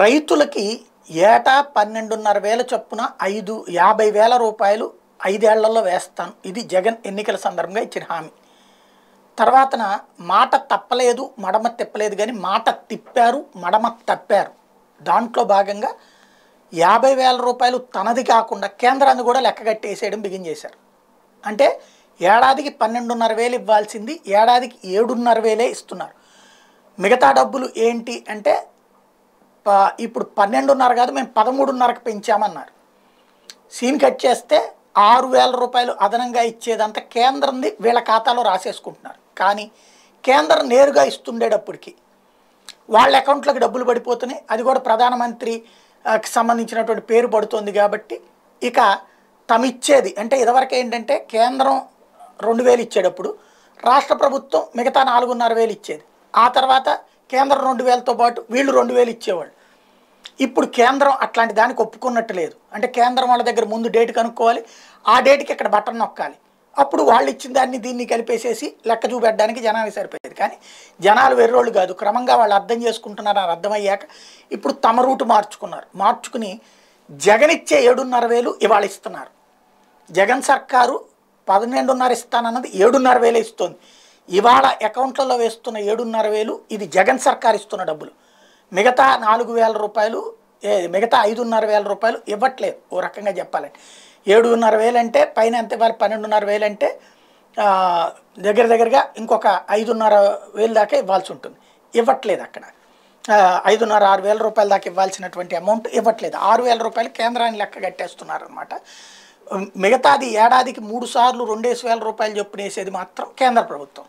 రైతులకి ఏటా పన్నెండున్నర వేల చొప్పున ఐదు యాభై వేల రూపాయలు ఐదేళ్లలో వేస్తాను ఇది జగన్ ఎన్నికల సందర్భంగా ఇచ్చిన హామీ తర్వాతన మాట తప్పలేదు మడమ తిప్పలేదు కానీ మాట తిప్పారు మడమ తప్పారు దాంట్లో భాగంగా యాభై వేల రూపాయలు తనది కాకుండా కేంద్రాన్ని కూడా లెక్కగట్టేసేయడం బిగిన్ చేశారు అంటే ఏడాదికి పన్నెండున్నర వేలు ఇవ్వాల్సింది ఏడాదికి ఏడున్నర వేలే ఇస్తున్నారు మిగతా డబ్బులు ఏంటి అంటే ఇప్పుడు పన్నెండున్నర కాదు మేము పదమూడున్నరకు పెంచామన్నారు సీన్ కట్ చేస్తే ఆరు వేల రూపాయలు అదనంగా ఇచ్చేదంతా కేంద్రంది వీళ్ళ ఖాతాలో రాసేసుకుంటున్నారు కానీ కేంద్రం నేరుగా ఇస్తుండేటప్పటికి వాళ్ళ అకౌంట్లకు డబ్బులు పడిపోతున్నాయి అది కూడా ప్రధానమంత్రికి సంబంధించినటువంటి పేరు పడుతుంది కాబట్టి ఇక తమిచ్చేది అంటే ఇదివరకు ఏంటంటే కేంద్రం రెండు వేలు ఇచ్చేటప్పుడు రాష్ట్ర ప్రభుత్వం మిగతా నాలుగున్నర వేలు ఇచ్చేది ఆ తర్వాత కేంద్రం రెండు వేలతో పాటు వీళ్ళు రెండు వేలు ఇచ్చేవాళ్ళు ఇప్పుడు కేంద్రం అట్లాంటి దానికి ఒప్పుకున్నట్టు లేదు అంటే కేంద్రం వాళ్ళ దగ్గర ముందు డేట్ కనుక్కోవాలి ఆ డేట్కి ఇక్కడ బటన్ నొక్కాలి అప్పుడు వాళ్ళు ఇచ్చిన దాన్ని దీన్ని కలిపేసేసి లెక్క చూపెట్టడానికి జనాలు సరిపోయేది కానీ జనాలు వెర్రోళ్ళు కాదు క్రమంగా వాళ్ళు అర్థం చేసుకుంటున్నారు అని అర్థమయ్యాక ఇప్పుడు తమ రూటు మార్చుకున్నారు మార్చుకుని జగన్ ఇచ్చే ఏడున్నర వేలు ఇవాళ ఇస్తున్నారు జగన్ సర్కారు పన్నెండున్నర ఇస్తానన్నది ఏడున్నర వేలే ఇస్తుంది ఇవాళ అకౌంట్లలో వేస్తున్న ఏడున్నర వేలు ఇది జగన్ సర్కార్ ఇస్తున్న డబ్బులు మిగతా నాలుగు వేల రూపాయలు మిగతా ఐదున్నర వేల రూపాయలు ఇవ్వట్లేదు ఓ రకంగా చెప్పాలంటే ఏడున్నర వేలంటే పైన ఎంత ఇవ్వాలి పన్నెండున్నర వేలంటే దగ్గర దగ్గరగా ఇంకొక ఐదున్నర వేలు దాకా ఇవ్వాల్సి ఉంటుంది ఇవ్వట్లేదు అక్కడ ఐదున్నర ఆరు వేల రూపాయల దాకా ఇవ్వాల్సినటువంటి అమౌంట్ ఇవ్వట్లేదు ఆరు వేల రూపాయలు కేంద్రాన్ని లెక్క కట్టేస్తున్నారనమాట మిగతాది ఏడాదికి మూడు సార్లు రెండేసి వేల రూపాయలు చొప్పున వేసేది మాత్రం కేంద్ర ప్రభుత్వం